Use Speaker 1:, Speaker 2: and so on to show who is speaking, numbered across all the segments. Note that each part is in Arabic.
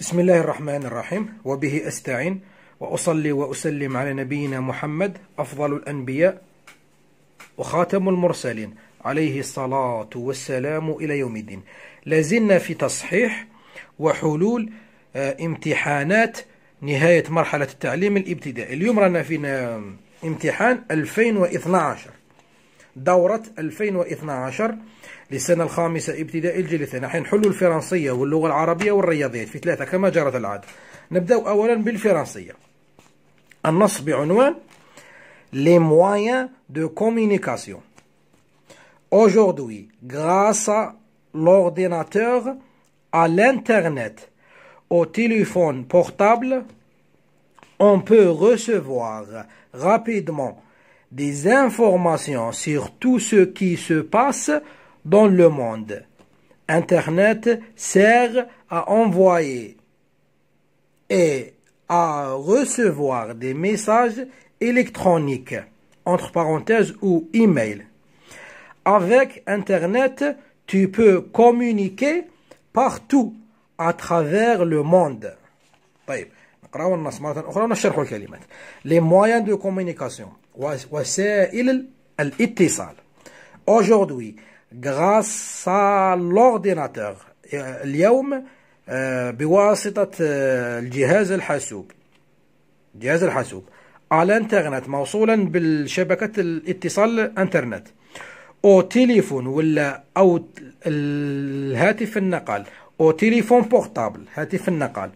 Speaker 1: بسم الله الرحمن الرحيم وبه أستعين وأصلي وأسلم على نبينا محمد أفضل الأنبياء وخاتم المرسلين عليه الصلاة والسلام إلى يوم الدين لازلنا في تصحيح وحلول امتحانات نهاية مرحلة التعليم الابتدائي اليوم رانا فينا امتحان 2012 دورة 2012 للسنة الخامسة ابتدائي الجيل الثاني راح نحلوا الفرنسية واللغة العربية والرياضيات في ثلاثة كما جرت العادة نبدأ أولا بالفرنسية النص بعنوان لي موايان دو كومينيكاسيون اوجوردوي grâce لورديناتور à l'Internet, au téléphone portable, on peut recevoir rapidement des informations sur tout ce qui se passe dans le monde. Internet sert à envoyer et à recevoir des messages électroniques, entre parenthèses ou email. Avec Internet, tu peux communiquer partout à travers le monde. Les moyens de communication. وسائل الاتصال. Aujourd'hui, grâce à l'ordinateur, اليوم آه، بواسطة آه، الجهاز الحاسوب جهاز الحاسوب على الانترنت موصولا بالشبكة الاتصال الانترنت او تليفون ولا او الهاتف النقال او تليفون بورتابل هاتف النقال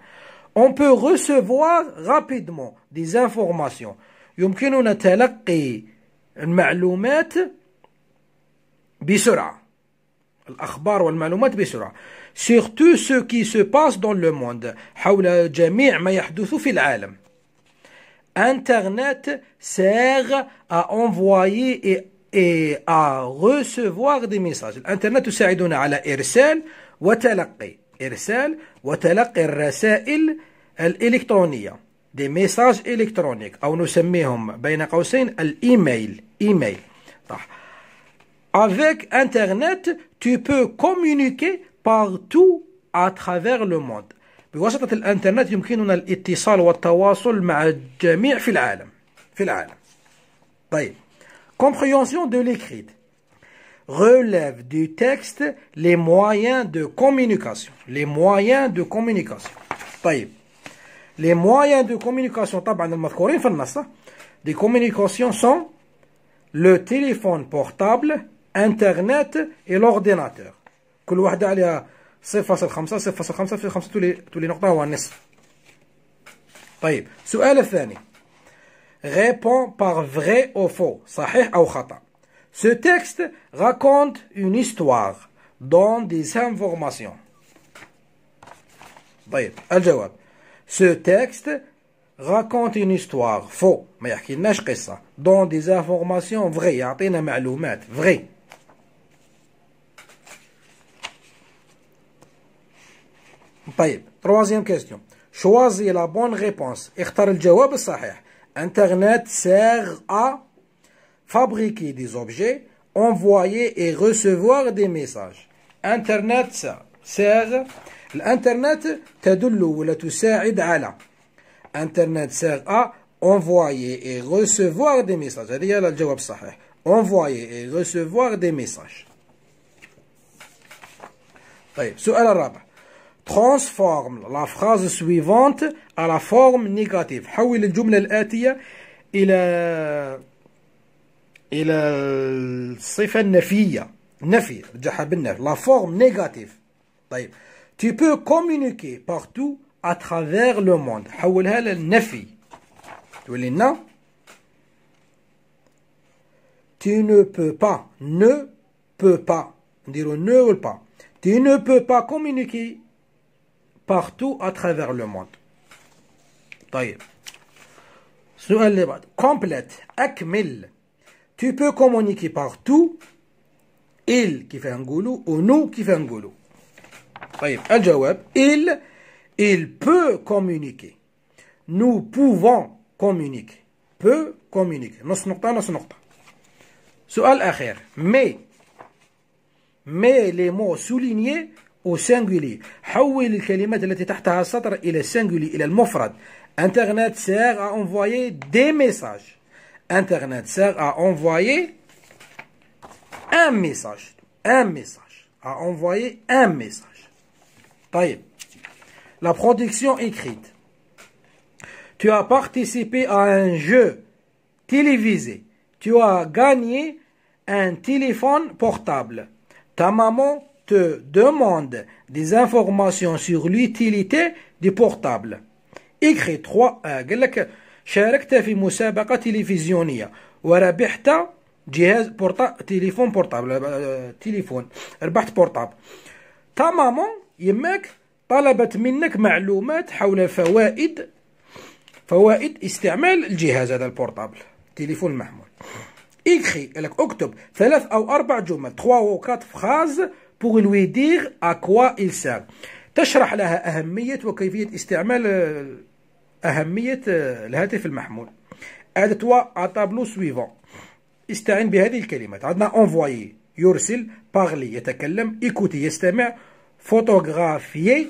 Speaker 1: on peut recevoir rapidement des informations يمكننا تلقي المعلومات بسرعة الأخبار والمعلومات بسرعة سورتو سو كي سو باس دون لو موند حول جميع ما يحدث في العالم انترنت سير ا envoyer اي ا ريسيفوار دي ميساج الإنترنت يساعدنا على إرسال وتلقي إرسال وتلقي الرسائل الإلكترونية des messages électroniques Ou nous نسميهم بين قوسين الإيميل l'email. صح Avec Internet, tu peux communiquer partout à travers le monde. بواسطة الانترنت يمكننا الاتصال والتواصل مع الجميع في العالم في العالم طيب compréhension de l'écrit relève du texte les moyens de communication les moyens de communication طيب les moyens de communication, des communications sont le téléphone portable, Internet et l'ordinateur. كل واحدة عليها 0.5 في par vrai ou faux, صحيح Ce texte raconte une histoire, dans des informations. طيب الجواب ce texte raconte une histoire faux mais Mais يحكيلناش des des informations vraies, à peine des فري vraies. troisième question choisis la bonne réponse internet sert à fabriquer des objets envoyer et recevoir des messages internet sert الانترنت تدل ولا تساعد على انترنت سير ا envoyer et recevoir des messages هذه هي الجواب الصحيح envoyer et recevoir des messages طيب السؤال الرابع transforme la phrase suivante à la forme négative حول الجملة الآتية إلى إلى الصفة النفية نفي رجعها بالنفي la forme négative طيب Tu peux communiquer partout à travers le monde. Tu ne peux pas, ne peux pas, ne pas. Tu ne peux pas communiquer partout à travers le monde. طيب. Complète. Tu peux communiquer partout. Il qui fait un goulou ou nous qui fait un goulou. Il, il peut communiquer. Nous pouvons communiquer. Peut communiquer. Mais, mais les mots soulignés au singulier. Internet sert à envoyer des messages. Internet sert à envoyer un message. Un message. À envoyer un message. La production écrite. Tu as participé à un jeu télévisé. Tu as gagné un téléphone portable. Ta maman te demande des informations sur l'utilité du portable. Écris trois. قال portable. شاركت في مسابقة تلفزيونية وربحت جهاز بورتا تليفون téléphone ربحت euh, يماك طلبت منك معلومات حول فوائد فوائد استعمال الجهاز هذا البورتابل التليفون المحمول اكري لك اكتب ثلاث او اربع جمل 3 او 4 فراز بور لوي ديغ ا كوا il sert تشرح لها اهميه وكيفيه استعمال آه، اهميه آه، الهاتف المحمول اد توا طابلو سويفون استعن بهذه الكلمات عندنا انفويي يرسل باغلي يتكلم ايكوتي يستمع فوتوغرافي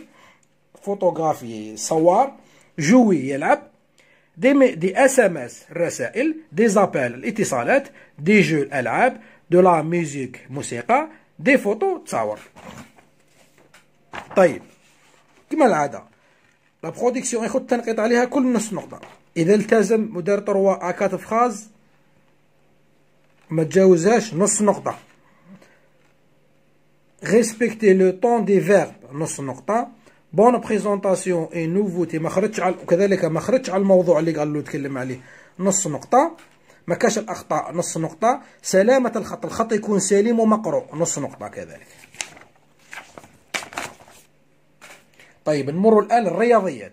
Speaker 1: فوتوغرافي صور جوي يلعب دي دي اس ام اس رسائل دي زابيل الاتصالات دي جو الالعاب دو لا ميوزيك موسيقى دي فوتو تصاور طيب كما العاده لا برودكسيون ياخذ تنقيط عليها كل نص نقطه اذا التزم مدير 3 ا 4 فراز ما تجاوزهاش نص نقطه respecter le temps des verbes نص نقطة بون بريزونطاسيون اي نوفوتي ما خرجش على وكذلك ما خرجش على الموضوع اللي قال له تكلم عليه نص نقطة ما كاش الأخطاء نص نقطة سلامة الخط الخط يكون سليم ومقروء نص نقطة كذلك طيب نمر الآن للرياضيات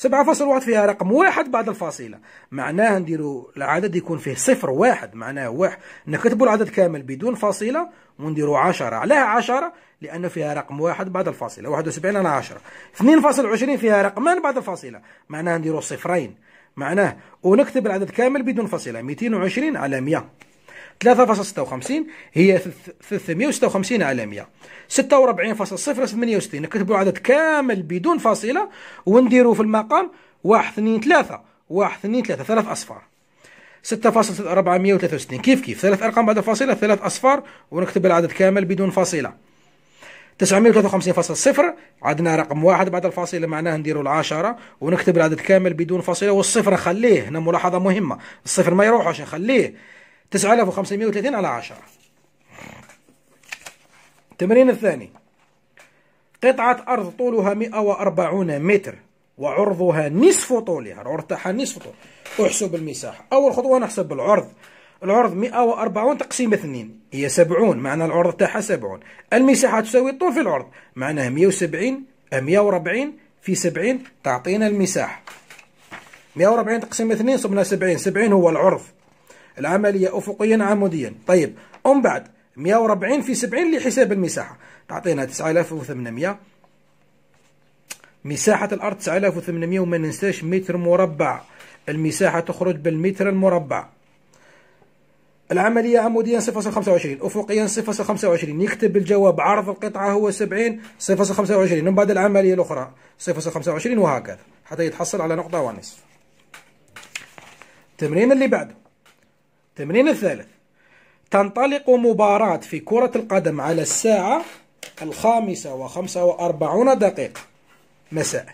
Speaker 1: سبعة فاصل واحد فيها رقم واحد بعد الفاصلة معناها نديرو العدد يكون فيه صفر واحد معناها واحد نكتبو العدد كامل بدون فاصلة ونديرو عشرة عليها عشرة لأن فيها رقم واحد بعد الفاصلة واحد وسبعين على فاصل عشرين فيها رقمان بعد الفاصلة معناها نديرو صفرين معناه ونكتب العدد كامل بدون فاصلة ميتين وعشرين على 100 3.56 هي 356 على 100 46.068 نكتبوا عدد كامل بدون فاصلة ونديروا في المقام 1 2 3 1 2 3 ثلاث أصفار 6.463 كيف كيف ثلاث أرقام بعد الفاصلة ثلاث أصفار ونكتب العدد كامل بدون فاصلة 953.0 عدنا رقم واحد بعد الفاصلة معناه نديروا العشرة ونكتب العدد كامل بدون فاصلة والصفر خليه هنا ملاحظة مهمة الصفر ما يروحش نخليه 9530 على 10 التمرين الثاني قطعة أرض طولها 140 متر وعرضها نصف طولها العرض تاعها نصف طول احسب المساحة أول خطوة نحسب العرض العرض 140 تقسيم 2 هي 70 معنى العرض تاعها 70 المساحة تساوي الطول في العرض معناها 170 140 في 70 تعطينا المساحة 140 تقسيم 2 صبنا 70 70 هو العرض العملية أفقيا عموديا طيب أم بعد 140 في 70 لحساب المساحة تعطينا 9800 مساحة الأرض 9800 وما ننساش متر مربع المساحة تخرج بالمتر المربع العملية عموديا 0.25 أفقيا 0.25 يكتب الجواب عرض القطعة هو 70 0.25 من بعد العملية الأخرى 0.25 وهكذا حتى يتحصل على نقطة ونصف التمرين اللي بعده التمرين الثالث تنطلق مباراة في كرة القدم على الساعة الخامسة وخمسة وأربعون دقيقة مساء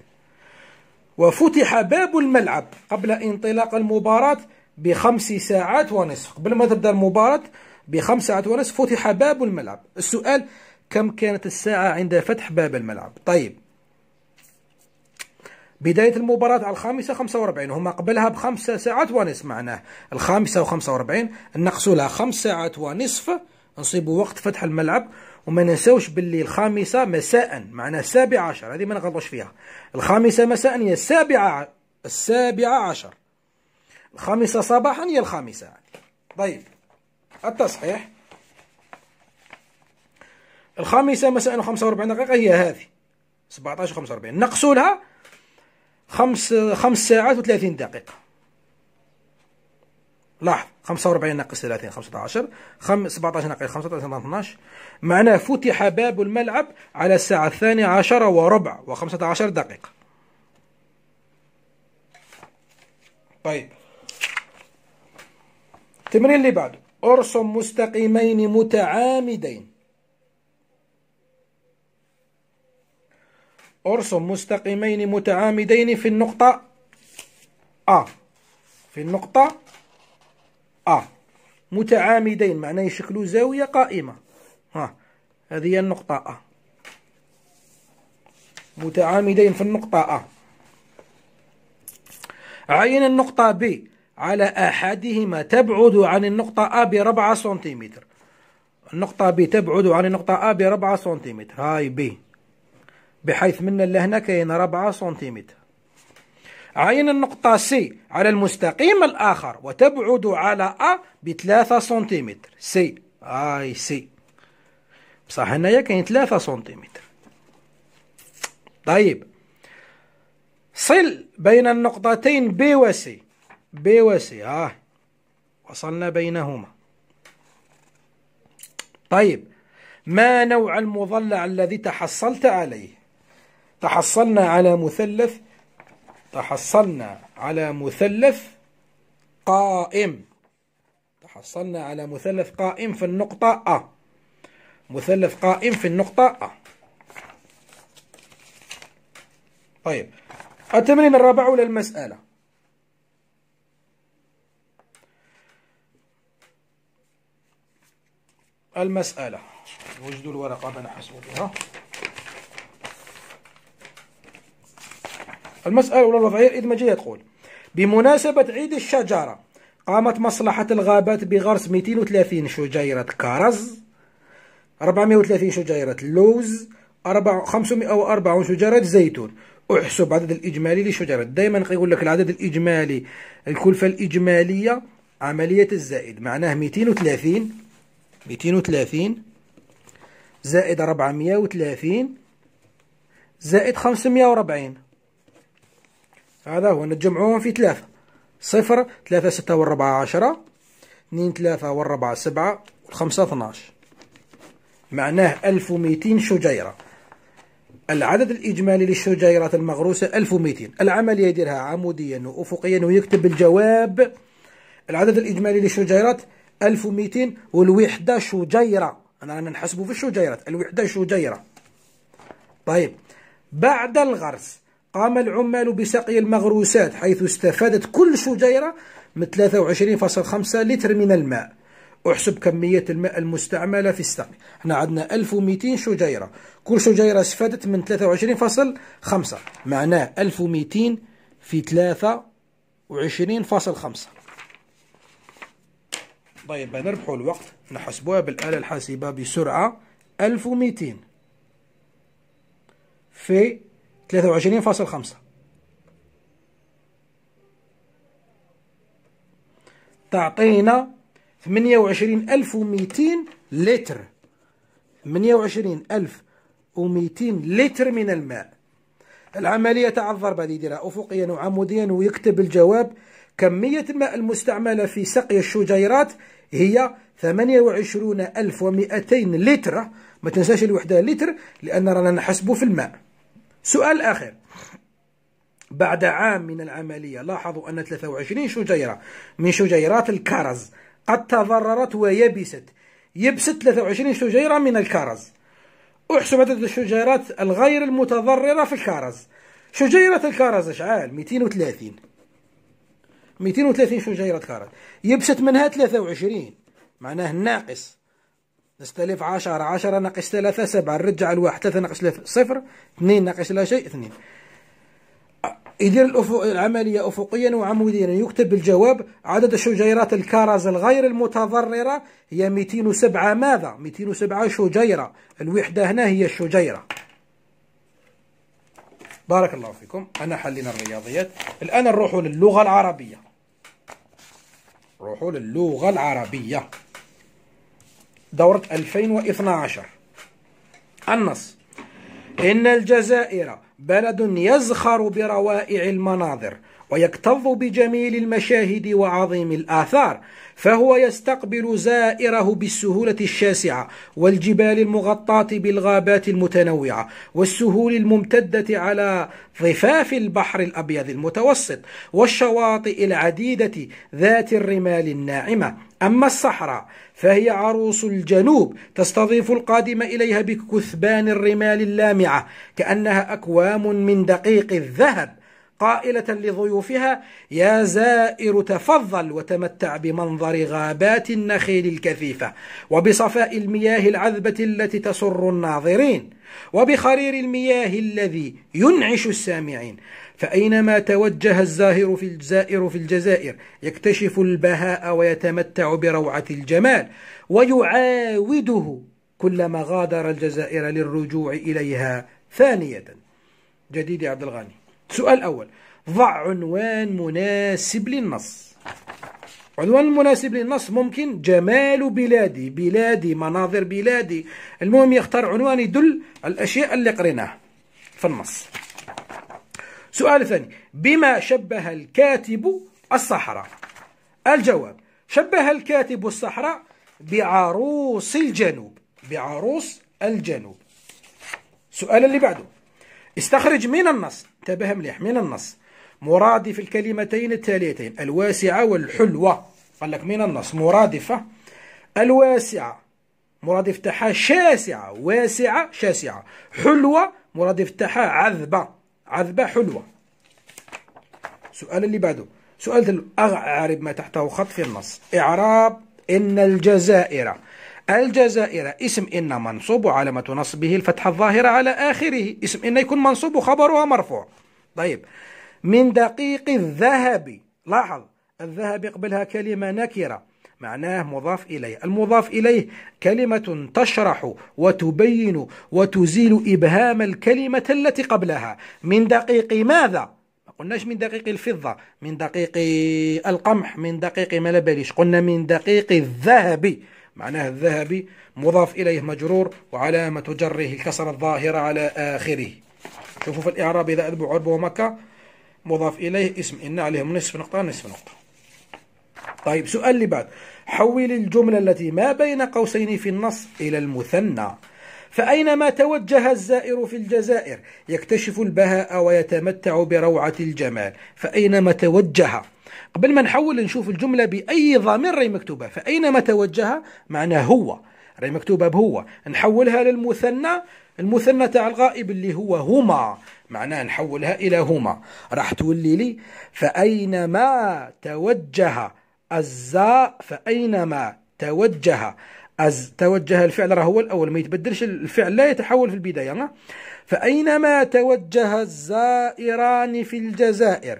Speaker 1: وفتح باب الملعب قبل انطلاق المباراة بخمس ساعات ونصف قبل ما تبدأ المباراة بخمس ساعات ونصف فتح باب الملعب السؤال كم كانت الساعة عند فتح باب الملعب طيب بداية المباراة على الخامسة 45 وهم قبلها بخمس ساعات ونصف معناه الخامسة و45 نقصوا لها خمس ساعات ونصف نصيبوا وقت فتح الملعب وما ننساوش باللي الخامسة مساء معناه السابعة عشر هذه ما نغلطوش فيها الخامسة مساء هي السابعة السابعة عشر الخامسة صباحا هي الخامسة طيب التصحيح الخامسة مساء و45 دقيقة هي هذه 17 و45 نقصوا لها خمس خمس ساعات وثلاثين دقيقة لاحظ خمسة وأربعين ناقص ثلاثين خمسة عشر خم سبعة عشر ناقص خمسة عشر معناه فتح باب الملعب على الساعة الثانية عشرة وربع وخمسة عشر دقيقة طيب التمرين اللي بعده ارسم مستقيمين متعامدين ارسم مستقيمين متعامدين في النقطة أ في النقطة أ متعامدين معناه يشكلوا زاوية قائمة ها هذه هي النقطة أ متعامدين في النقطة أ عين النقطة ب على أحدهما تبعد عن النقطة أ بربعة سنتيمتر النقطة ب تبعد عن النقطة أ بربعة سنتيمتر هاي ب بحيث من لهنا كاين 4 سنتيمتر عين النقطة سي على المستقيم الآخر وتبعد على أ بثلاثة سنتيمتر سي أي سي بصح هنايا كاين ثلاثة سنتيمتر طيب صل بين النقطتين بي سي بي سي آه وصلنا بينهما طيب ما نوع المضلع الذي تحصلت عليه تحصلنا على مثلث تحصلنا على مثلث قائم تحصلنا على مثلث قائم في النقطة أ مثلث قائم في النقطة أ طيب التمرين الرابع للمسألة المسألة وجدوا الورقة بنحسب بها المسألة الأولى الوضعية الإدماجية تقول بمناسبة عيد الشجرة قامت مصلحة الغابات بغرس 230 شجيرة كرز 430 شجيرة لوز 540 شجرة زيتون احسب عدد الإجمالي للشجرات دائما يقول لك العدد الإجمالي الكلفة الإجمالية عملية الزائد معناه 230 230 زائد 430 زائد 540 هذا هو نجمعوهم في ثلاثة صفر ثلاثة ستة والربعة عشرة اثنين ثلاثة والربعة سبعة والخمسة اثناش معناه ألف وميتين شجيرة العدد الإجمالي للشجيرات المغروسة ألف وميتين العملية يديرها عموديا وأفقيا ويكتب الجواب العدد الإجمالي للشجيرات ألف وميتين والوحدة شجيرة أنا رانا نحسبه في الشجيرات الوحدة شجيرة طيب بعد الغرس قام العمال بسقي المغروسات حيث استفادت كل شجيرة من 23.5 لتر من الماء احسب كمية الماء المستعملة في السقي احنا عندنا 1200 شجيرة كل شجيرة استفادت من 23.5 معناه 1200 في 23.5 طيب نربحوا الوقت نحسبوها بالآلة الحاسبة بسرعة 1200 في 23.5 تعطينا 28200 لتر 28200 لتر من الماء العملية تاع الضرب اللي يديرها أفقيا وعموديا ويكتب الجواب كمية الماء المستعملة في سقي الشجيرات هي 28200 لتر ما تنساش الوحدة لتر لأن رانا نحسبه في الماء سؤال آخر بعد عام من العملية لاحظوا أن 23 شجيرة من شجيرات الكرز قد تضررت ويبست يبست 23 شجيرة من الكرز احسب عدد الشجيرات الغير المتضررة في الكرز شجيرة الكرز شحال 230 230 شجيرة كرز يبست منها 23 معناه ناقص نستلف عشرة عشرة ناقص ثلاثة سبعة نرجع الواحد ثلاثة ناقص ثلاثة صفر اثنين ناقص لا شيء اثنين يدير الأفق العملية أفقيا وعموديا يكتب الجواب عدد الشجيرات الكرز الغير المتضررة هي ميتين وسبعة ماذا ميتين وسبعة شجيرة الوحدة هنا هي الشجيرة بارك الله فيكم أنا حلينا الرياضيات الآن نروحوا للغة العربية روحوا للغة العربية دورة 2012 النص إن الجزائر بلد يزخر بروائع المناظر ويكتظ بجميل المشاهد وعظيم الآثار فهو يستقبل زائره بالسهولة الشاسعة والجبال المغطاة بالغابات المتنوعة والسهول الممتدة على ضفاف البحر الأبيض المتوسط والشواطئ العديدة ذات الرمال الناعمة أما الصحراء فهي عروس الجنوب تستضيف القادم إليها بكثبان الرمال اللامعة كأنها أكوام من دقيق الذهب قائلة لضيوفها يا زائر تفضل وتمتع بمنظر غابات النخيل الكثيفة وبصفاء المياه العذبة التي تسر الناظرين وبخرير المياه الذي ينعش السامعين فأينما توجه الزاهر في الجزائر في الجزائر يكتشف البهاء ويتمتع بروعة الجمال ويعاوده كلما غادر الجزائر للرجوع إليها ثانية جديد عبد الغني السؤال الأول ضع عنوان مناسب للنص عنوان مناسب للنص ممكن جمال بلادي بلادي مناظر بلادي المهم يختار عنوان يدل على الأشياء اللي قريناها في النص سؤال ثاني بما شبه الكاتب الصحراء الجواب شبه الكاتب الصحراء بعروس الجنوب بعروس الجنوب سؤال اللي بعده استخرج من النص انتبه مليح من النص مرادف الكلمتين التاليتين الواسعة والحلوة قال لك من النص مرادفة الواسعة مرادف تاعها شاسعة واسعة شاسعة حلوة مرادف تاعها عذبة عذبة حلوة السؤال اللي بعده سؤال أعرب ما تحته خط في النص إعراب إن الجزائر الجزائر اسم إن منصوب علامة نصبه الفتحة الظاهرة على آخره اسم إن يكون منصوب وخبرها مرفوع طيب من دقيق الذهب لاحظ الذهب قبلها كلمة نكرة معناه مضاف إليه المضاف إليه كلمة تشرح وتبين وتزيل إبهام الكلمة التي قبلها من دقيق ماذا؟ ما قلناش من دقيق الفضة من دقيق القمح من دقيق ما قلنا من دقيق الذهب معناها الذهبي مضاف إليه مجرور وعلامة جره الكسر الظاهرة على آخره شوفوا في الإعراب إذا أذبوا عرب ومكة مضاف إليه اسم إن عليهم نصف نقطة نصف نقطة طيب سؤال اللي بعد حول الجملة التي ما بين قوسين في النص إلى المثنى فأينما توجه الزائر في الجزائر يكتشف البهاء ويتمتع بروعة الجمال فأينما توجه قبل ما نحول نشوف الجملة بأي ضمير راهي مكتوبة فأينما توجه معناه هو راهي مكتوبة بهو نحولها للمثنى المثنى تاع الغائب اللي هو هما معناه نحولها إلى هما راح تولي لي فأينما توجه الزاء فأينما توجه أز توجه الفعل راه هو الأول ما يتبدلش الفعل لا يتحول في البداية فأينما توجه الزائران في الجزائر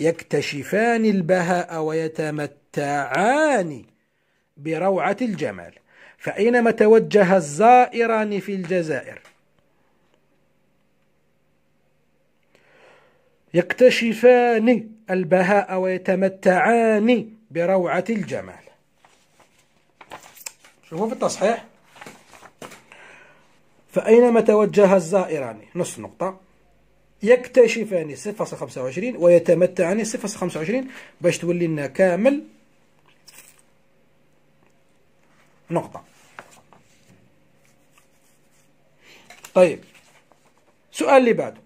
Speaker 1: يكتشفان البهاء ويتمتعان بروعة الجمال فأينما توجه الزائران في الجزائر يكتشفان البهاء ويتمتعان بروعة الجمال شوفوا في التصحيح فأينما توجه الزائران نص نقطة يكتشفان 0.25 ويتمتعان 0.25 باش تولي لنا كامل نقطة طيب سؤال اللي بعده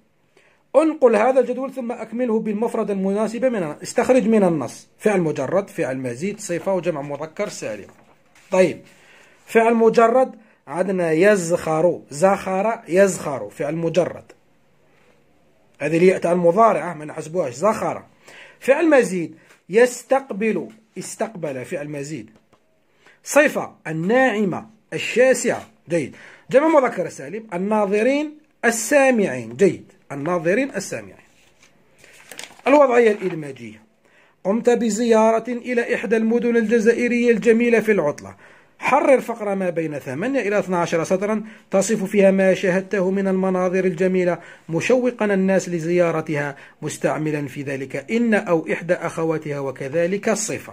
Speaker 1: انقل هذا الجدول ثم أكمله بالمفردة المناسبة من استخرج من النص فعل مجرد فعل مزيد صفة وجمع مذكر سالم طيب فعل مجرد عندنا يزخر زخر يزخر فعل مجرد هذه اللي هي تاع المضارعه ما نحسبوهاش زخرة فعل مزيد يستقبل استقبل فعل مزيد صفة الناعمة الشاسعة جيد جمع مذكر سالم الناظرين السامعين جيد الناظرين السامعين الوضعية الإدماجية قمت بزيارة إلى إحدى المدن الجزائرية الجميلة في العطلة حرر فقرة ما بين 8 إلى 12 سطرا تصف فيها ما شاهدته من المناظر الجميلة مشوقا الناس لزيارتها مستعملا في ذلك إن أو إحدى أخواتها وكذلك الصفة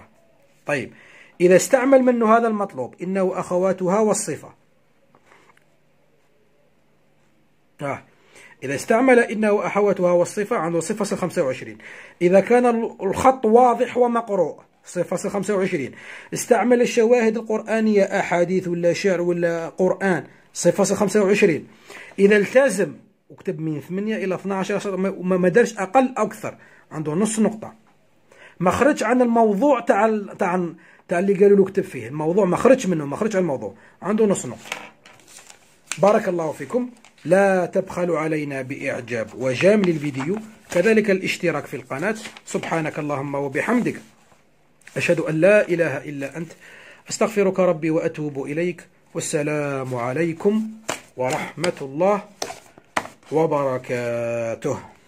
Speaker 1: طيب إذا استعمل منه هذا المطلوب إن أخواتها والصفة آه. إذا استعمل إن أخواتها والصفة عنده صفة 25 إذا كان الخط واضح ومقروء 0.25 استعمل الشواهد القرآنية أحاديث ولا شعر ولا قرآن 0.25 إذا التزم وكتب من 8 إلى 12 ما دارش أقل أكثر عنده نص نقطة ما خرجش عن الموضوع تاع تاع تاع اللي قالوا له كتب فيه الموضوع ما خرجش منه ما خرجش عن الموضوع عنده نص نقطة بارك الله فيكم لا تبخلوا علينا بإعجاب وجام للفيديو كذلك الاشتراك في القناة سبحانك اللهم وبحمدك أشهد أن لا إله إلا أنت أستغفرك ربي وأتوب إليك والسلام عليكم ورحمة الله وبركاته